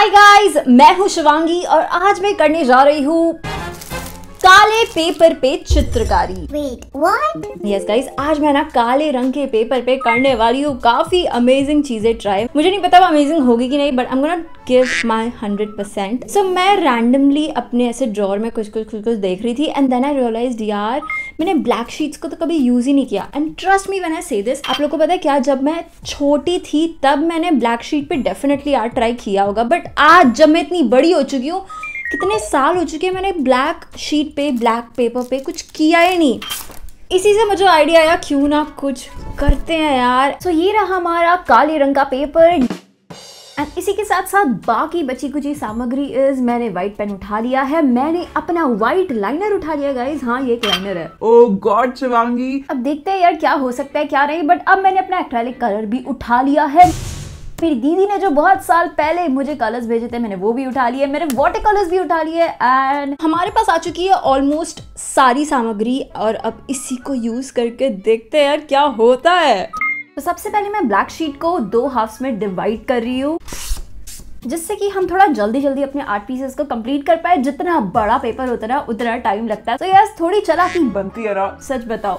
hi guys मैं हूं शिवांगी और आज मैं करने जा रही हूँ काले पेपर पे चित्रकारी यस गाइस आज मैं ना काले रंग के पेपर पे करने वाली हूँ काफी अमेजिंग चीजें ट्राई मुझे नहीं पता वो अमेजिंग होगी कि नहीं but I not give my hundred percent so मैं रैंडमली अपने ऐसे ड्रॉर में कुछ कुछ कुछ कुछ देख रही थी एंड देन आई रियलाइज यार मैंने ब्लैक शीट्स को तो कभी यूज ही नहीं किया and trust me when I say this आप लोग को पता है क्या जब मैं छोटी थी तब मैंने ब्लैक शीट पे डेफिनेटली आर्ट ट्राई किया होगा बट आज जब मैं इतनी बड़ी हो चुकी हूँ कितने साल हो चुके हैं मैंने ब्लैक शीट पे ब्लैक पेपर पे कुछ किया ही नहीं इसी से मुझे आइडिया आया क्यों ना कुछ करते हैं यार सो so, ये रहा हमारा काले रंग का पेपर एंड इसी के साथ साथ बाकी बची कुची सामग्री इज मैंने व्हाइट पेन उठा लिया है मैंने अपना व्हाइट लाइनर उठा लिया गाइज हाँ ये एक लाइनर है ओ oh गॉड शिवांगी अब देखते हैं यार क्या हो सकता है क्या नहीं बट अब मैंने अपना एक्रेलिक कलर भी उठा लिया है मेरी दीदी ने जो बहुत साल पहले मुझे कलर्स भेजे थे मैंने वो भी उठा लिए मेरे वाटर कलर्स भी उठा लिए एंड हमारे पास आ चुकी है ऑलमोस्ट सारी सामग्री और अब इसी को यूज करके देखते हैं यार क्या होता है तो सबसे पहले मैं ब्लैक शीट को दो हाफ्स में डिवाइड कर रही हूँ जिससे कि हम थोड़ा जल्दी जल्दी अपने आर्ट पीसेस को कंप्लीट कर पाए जितना बड़ा पेपर होता है उतना टाइम लगता है तो यस थोड़ी चला बनती है सच बताओ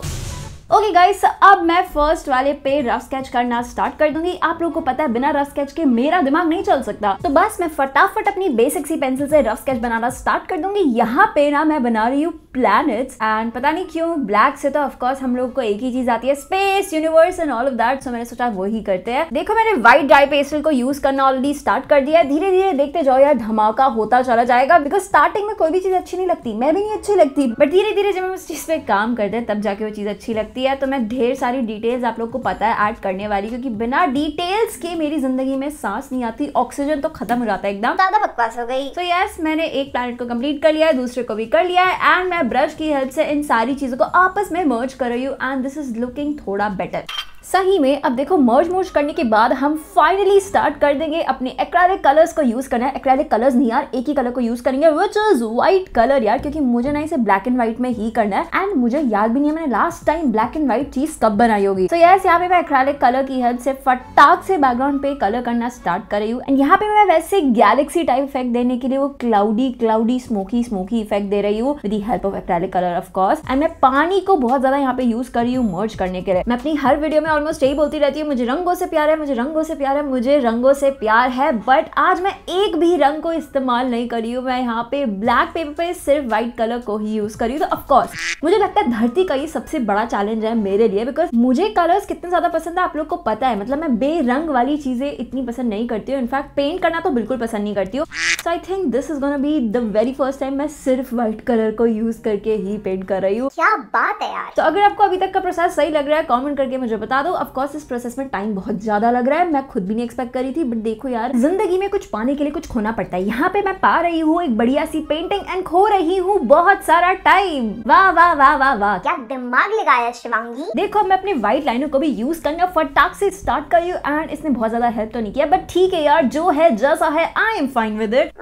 ओके गाइस अब मैं फर्स्ट वाले पे रफ स्केच करना स्टार्ट कर दूंगी आप लोगों को पता है बिना रफ स्केच के मेरा दिमाग नहीं चल सकता तो बस मैं फटाफट अपनी बेसिक सी पेंसिल से रफ स्केच बनाना स्टार्ट कर दूंगी यहाँ पे ना मैं बना रही हूँ प्लैनेट्स एंड पता नहीं क्यों ब्लैक से तो ऑफकोर्स हम लोग को एक ही चीज आती है space universe and all of that so मैंने सोचा वो ही करते हैं देखो मैंने व्हाइट ड्राई पेस्टल को यूज करना ऑलरेडी स्टार्ट कर दिया है धीरे धीरे देखते जाओ यार धमाका होता चला जाएगा बिकॉज स्टार्टिंग में कोई भी चीज अच्छी नहीं लगती मैं भी नहीं अच्छी लगती बट धीरे धीरे जब हम उस चीज पे काम करते हैं तब जाके वो चीज अच्छी लगती सकती है तो मैं ढेर सारी डिटेल्स आप लोग को पता है ऐड करने वाली क्योंकि बिना डिटेल्स के मेरी जिंदगी में सांस नहीं आती ऑक्सीजन तो खत्म हो जाता है एकदम ज्यादा बकवास हो गई तो यस मैंने एक प्लानट को कंप्लीट कर लिया है दूसरे को भी कर लिया है एंड मैं ब्रश की हेल्प से इन सारी चीजों को आपस में मर्ज कर रही हूँ एंड दिस इज लुकिंग थोड़ा बेटर सही में अब देखो मर्ज मर्ज करने के बाद हम फाइनली स्टार्ट कर देंगे अपने एक्रैलिक कलर्स को यूज़ करना है एक्रैलिक कलर्स नहीं यार एक ही कलर को यूज़ करेंगे विच इज़ वाइट कलर यार क्योंकि मुझे ना इसे ब्लैक एंड व्हाइट में ही करना है एंड मुझे याद भी नहीं है मैंने last time black and white चीज़ कब बनाई होगी तो यस यहाँ पे मैं एक्रैलिक कलर की हेल्प से फटाक से बैकग्राउंड पे कलर करना स्टार्ट कर रही हूँ एंड यहाँ पे मैं वैसे गैलेक्सी टाइप इफेक्ट देने के लिए वो cloudy cloudy smoky smoky effect दे रही हूँ with help of acrylic colour of course and मैं पानी को बहुत ज़्यादा यहाँ पे यूज़ कर रही हूँ मर्ज करने के लिए मैं अपनी हर वीडियो में ऑलमोस्ट यही बोलती रहती है मुझे रंगों से प्यार है मुझे रंगों से प्यार है मुझे रंगों से प्यार है बट आज मैं एक भी रंग को इस्तेमाल नहीं करी हूँ मैं यहाँ पे ब्लैक पेपर पे सिर्फ व्हाइट कलर को ही यूज़ करी हूँ तो ऑफकोर्स मुझे लगता है धरती का ये सबसे बड़ा चैलेंज है मेरे लिए बिकॉज मुझे कलर्स कितने ज़्यादा पसंद है आप लोग को पता है मतलब मैं बेरंग वाली चीज़ें इतनी पसंद नहीं करती हूँ इनफैक्ट पेंट करना तो बिल्कुल पसंद नहीं करती हूँ so I think this is gonna be the very first time मैं सिर्फ व्हाइट कलर को यूज़ करके ही पेंट कर रही हूँ क्या बात है यार तो अगर आपको अभी तक का प्रोसेस सही लग रहा है कॉमेंट करके मुझे बता बता दो ऑफकोर्स इस प्रोसेस में टाइम बहुत ज़्यादा लग रहा है मैं खुद भी नहीं एक्सपेक्ट करी थी बट देखो यार जिंदगी में कुछ पाने के लिए कुछ खोना पड़ता है यहाँ पे मैं पा रही हूँ एक बढ़िया सी पेंटिंग एंड खो रही हूँ बहुत सारा टाइम वाह वाह वाह वाह वाह क्या दिमाग लगाया शिवांगी देखो मैं अपने व्हाइट लाइनों को भी यूज करना फटाक से स्टार्ट करी एंड इसने बहुत ज्यादा हेल्प तो नहीं किया बट ठीक है यार जो है जैसा है I am fine with it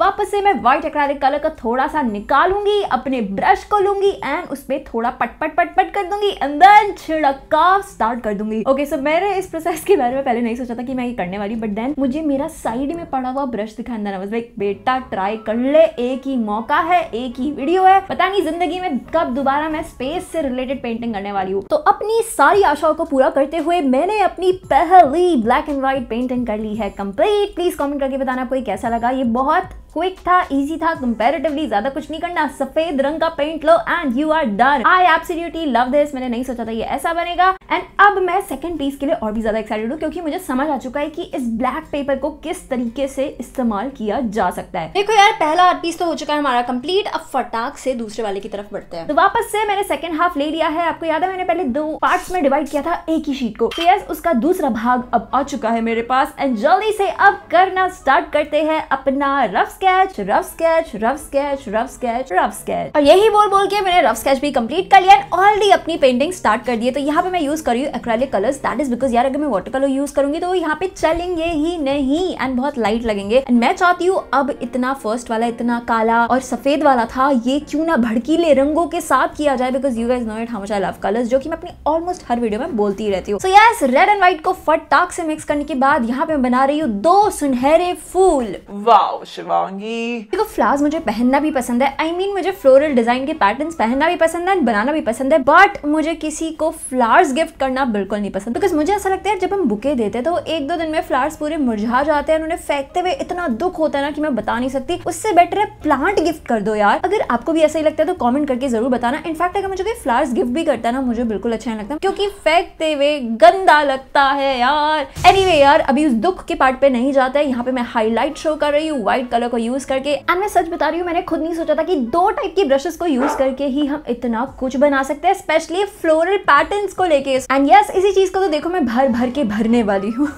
वापस से मैं व्हाइट एक्रैलिक कलर का थोड़ा सा निकालूंगी अपने ब्रश को लूंगी एंड उस पर थोड़ा पटपट पटपट पट कर दूंगी एंड देन छिड़काव स्टार्ट कर दूंगी ओके सो मैंने इस प्रोसेस के बारे में पहले नहीं सोचा था कि मैं ये करने वाली बट देन मुझे मेरा साइड में पड़ा हुआ ब्रश दिखा अंदर आवाज लाइक बेटा ट्राई कर ले एक ही मौका है एक ही वीडियो है पता नहीं जिंदगी में कब दोबारा मैं स्पेस से रिलेटेड पेंटिंग करने वाली हूँ तो अपनी सारी आशाओं को पूरा करते हुए मैंने अपनी पहली ब्लैक एंड व्हाइट पेंटिंग कर ली है कंप्लीट प्लीज कमेंट करके बताना कोई कैसा लगा ये बहुत क्विक था इजी था कंपैरेटिवली ज्यादा कुछ नहीं करना सफेद रंग का पेंट लो and you are done I absolutely love this मैंने नहीं सोचा था ये ऐसा बनेगा एंड अब मैं सेकंड पीस के लिए और भी ज्यादा एक्साइटेड हूँ क्योंकि मुझे समझ आ चुका है कि इस ब्लैक पेपर को किस तरीके से इस्तेमाल किया जा सकता है देखो यार पहला आर्ट पीस तो हो चुका है हमारा कम्प्लीट अब फटाक से दूसरे वाले की तरफ बढ़ते हैं तो वापस से मैंने सेकंड हाफ ले लिया है आपको याद है मैंने पहले दो पार्ट में डिवाइड किया था एक ही शीट को तो यस उसका दूसरा भाग अब आ चुका है मेरे पास एंड जल्दी से अब करना स्टार्ट करते हैं अपना rough sketch rough sketch rough sketch rough sketch rough sketch और यही बोल बोल के मैंने रफ स्केच भी कंप्लीट कर लिया एंड ऑलरेडी अपनी पेंटिंग स्टार्ट कर दी तो यहाँ पे मैं यूज कर रही हूँ acrylic colours that is because यार अगर मैं वॉटर कलर यूज करूंगी तो यहाँ पे चलेंगे ही नहीं एंड बहुत लाइट लगेंगे एंड मैं चाहती हूँ अब इतना फर्स्ट वाला इतना काला और सफेद वाला था ये क्यों ना भड़कीले रंगों के साथ किया जाए because you guess know it how much I love colours जो कि मैं अपनी ऑलमोस्ट हर वीडियो में बोलती रहती हूँ so yes red and white को फटाक से मिक्स करने के बाद यहाँ पे मैं बना रही हूँ दो सुनहरे फूल वाओ शिवा जाऊंगी देखो फ्लावर्स मुझे पहनना भी पसंद है आई I मीन mean, मुझे फ्लोरल डिजाइन के पैटर्न पहनना भी पसंद है बनाना भी पसंद है बट मुझे किसी को फ्लावर्स गिफ्ट करना बिल्कुल नहीं पसंद बिकॉज मुझे ऐसा लगता है जब हम बुके देते हैं तो एक दो दिन में फ्लावर्स पूरे मुरझा जाते हैं उन्हें फेंकते हुए इतना दुख होता है ना कि मैं बता नहीं सकती उससे बेटर है प्लांट गिफ्ट कर दो यार अगर आपको भी ऐसा ही लगता है तो कॉमेंट करके जरूर बताना इनफैक्ट अगर मुझे कोई फ्लावर्स गिफ्ट भी करता है ना मुझे बिल्कुल अच्छा नहीं लगता क्योंकि फेंकते हुए गंदा लगता है यार एनी anyway, यार अभी उस दुख के पार्ट पे नहीं जाता है यहाँ पे मैं हाईलाइट शो कर रही हूँ व्हाइट कलर को यूज़ करके एंड मैं सच बता रही हूँ मैंने खुद नहीं सोचा था कि दो टाइप की ब्रशेस को यूज़ करके ही हम इतना कुछ बना सकते हैं स्पेशली फ्लोरल पैटर्न को लेके एंड यस इसी चीज़ को तो देखो मैं भर भर के भरने वाली हूँ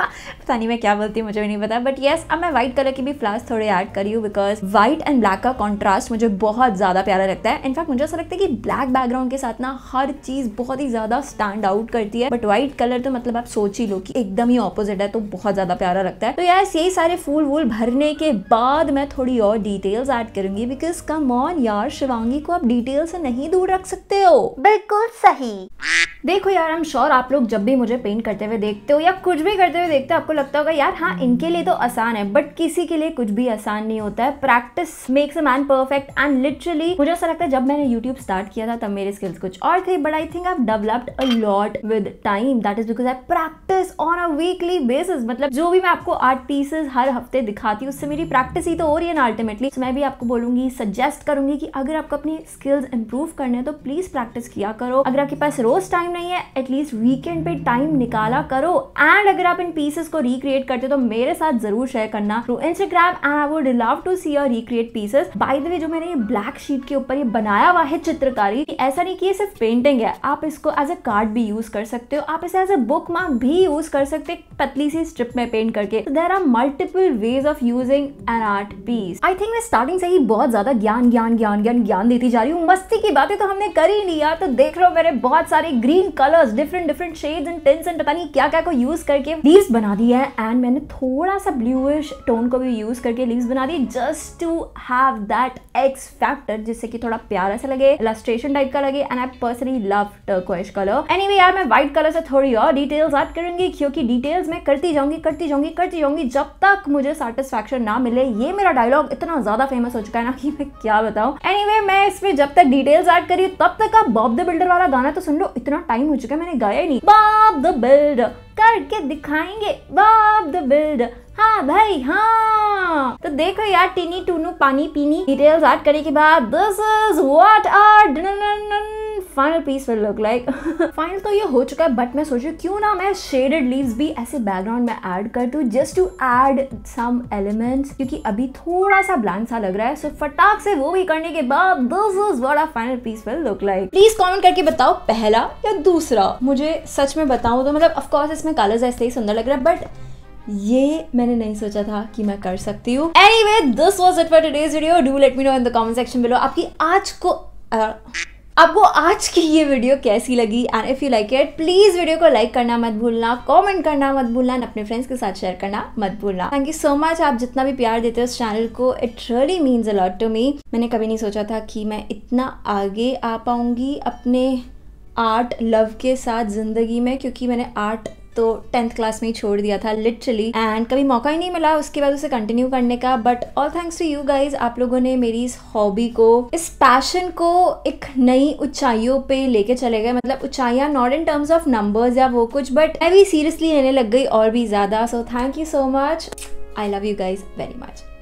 पता नहीं मैं क्या बोलती हूँ मुझे भी नहीं पता बट येस अब मैं व्हाइट कलर की भी फ्लावर्स थोड़े ऐड करी हूँ बिकॉज व्हाइट एंड ब्लैक का कॉन्ट्रास्ट मुझे बहुत ज़्यादा प्यारा लगता है इनफैक्ट मुझे ऐसा लगता है कि ब्लैक बैकग्राउंड के साथ ना हर चीज़ बहुत ही ज़्यादा स्टैंड आउट करती है बट व्हाइट कलर तो मतलब आप सोच ही लो कि एकदम ही ऑपोजिट है तो बहुत ज़्यादा प्यारा लगता है तो यस यही सारे फूल वूल भरने के बाद मैं थोड़ी और डिटेल्स ऐड करूंगी बिकॉज कम ऑन यार शिवांगी को आप डिटेल से नहीं दूर रख सकते हो बिल्कुल सही देखो यार आई एम श्योर आप लोग जब भी मुझे पेंट करते हुए देखते हो या कुछ भी करते हुए देखते हो आपको लगता होगा यार हाँ इनके लिए तो आसान है बट किसी के लिए कुछ भी आसान नहीं होता है practice makes a man perfect and literally मुझे ऐसा लगता है जब मैंने यूट्यूब स्टार्ट किया था तब मेरे स्किल्स कुछ और थे but I think I developed a lot with time that is because I practice on a weekly basis मतलब जो भी मैं आपको आर्ट पीसेज हर हफ्ते दिखाती हूँ उससे मेरी प्रैक्टिस ही तो हो रही है ना अल्टीमेटली मैं भी आपको बोलूंगी सजेस्ट करूंगी कि अगर आपको अपनी स्किल्स इंप्रूव करने हैं तो प्लीज प्रैक्टिस किया करो अगर आपके पास रोज टाइम नहीं है एटलीस्ट वीकेंड पे टाइम निकाला करो एंड अगर आप इन पीसेस को रिक्रिएट करते हो तो मेरे साथ जरूर शेयर करना through Instagram and I would love to see your recreate pieces by the way जो मैंने ये ब्लैक शीट के ऊपर ये बनाया हुआ है चित्रकारी ऐसा नहीं कि ये सिर्फ पेंटिंग है आप इसको एज अ कार्ड भी यूज कर सकते हो आप इसे एज अ बुक मार्क भी यूज कर सकते हो पतली सी स्ट्रिप में पेंट करके there are multiple ways of using an art piece I think मैं स्टार्टिंग से ही बहुत ज्यादा ज्ञान ज्ञान ज्ञान ज्ञान ज्ञान देती जा रही हूँ मस्ती की बातें तो हमने कर ही लिया तो देख रहे हो मेरे बहुत सारे green green colours different different shades and tints and पता नहीं क्या क्या को यूज करके लीव्स बना दी है एंड मैंने थोड़ा सा ब्लूइश टोन को भी यूज करके लीव्स बना दी just to have that X factor जिससे कि थोड़ा प्यारा सा लगे इलस्ट्रेशन टाइप का लगे and I personally love turquoise colour anyway यार मैं व्हाइट कलर से थोड़ी और डिटेल्स ऐड करूंगी क्योंकि डिटेल्स मैं करती जाऊंगी करती जाऊंगी करती जाऊंगी जब तक मुझे सेटिस्फैक्शन ना मिले ये मेरा डायलॉग इतना ज्यादा फेमस हो चुका है ना कि मैं क्या बताऊं एनीवे anyway, मैं इसमें जब तक डिटेल्स ऐड करी तब तक आप बॉब द बिल्डर वाला गाना तो सुन लो इतना टाइम हो चुका है मैंने गाया ही नहीं बाप द बिल्ड करके दिखाएंगे बाप द बिल्ड हाँ भाई हाँ तो देखो यार टीनी टूनू पानी पीनी डिटेल्स ऐड करने के बाद this is what our final piece will look like final तो ये हो चुका है बट मैं सोच सोचू क्यों ना मैं शेडेड लीव्स भी ऐसे बैकग्राउंड में ऐड कर दूँ just to add some elements क्योंकि अभी थोड़ा सा ब्लैंक सा लग रहा है सो so, फटाक से वो भी करने के बाद this is what our final piece will look like please comment करके बताओ पहला या दूसरा मुझे सच में बताऊँ तो मतलब ऑफकोर्स इसमें कलर्स ऐसे ही सुंदर लग रहा है बट ये मैंने नहीं सोचा था कि मैं कर सकती हूँ anyway this was it for today's video do let me know in the comment section below आपकी आज को uh, आपको आज की ये वीडियो कैसी लगी and if you like it please video को लाइक करना मत भूलना कमेंट करना मत भूलना अपने फ्रेंड्स के साथ शेयर करना मत भूलना थैंक यू सो मच आप जितना भी प्यार देते हो उस चैनल को it really means a lot to me मैंने कभी नहीं सोचा था कि मैं इतना आगे आ पाऊँगी अपने आर्ट लव के साथ ज़िंदगी में क्योंकि मैंने आर्ट तो टेंथ क्लास में ही छोड़ दिया था लिटरली एंड कभी मौका ही नहीं मिला उसके बाद उसे कंटिन्यू करने का but all thanks to you guys आप लोगों ने मेरी इस हॉबी को इस पैशन को एक नई ऊंचाइयों पे लेके चले गए मतलब ऊंचाइयाँ not in terms of numbers या वो कुछ बट मैं भी सीरियसली लेने लग गई और भी ज़्यादा so thank you so much I love you guys very much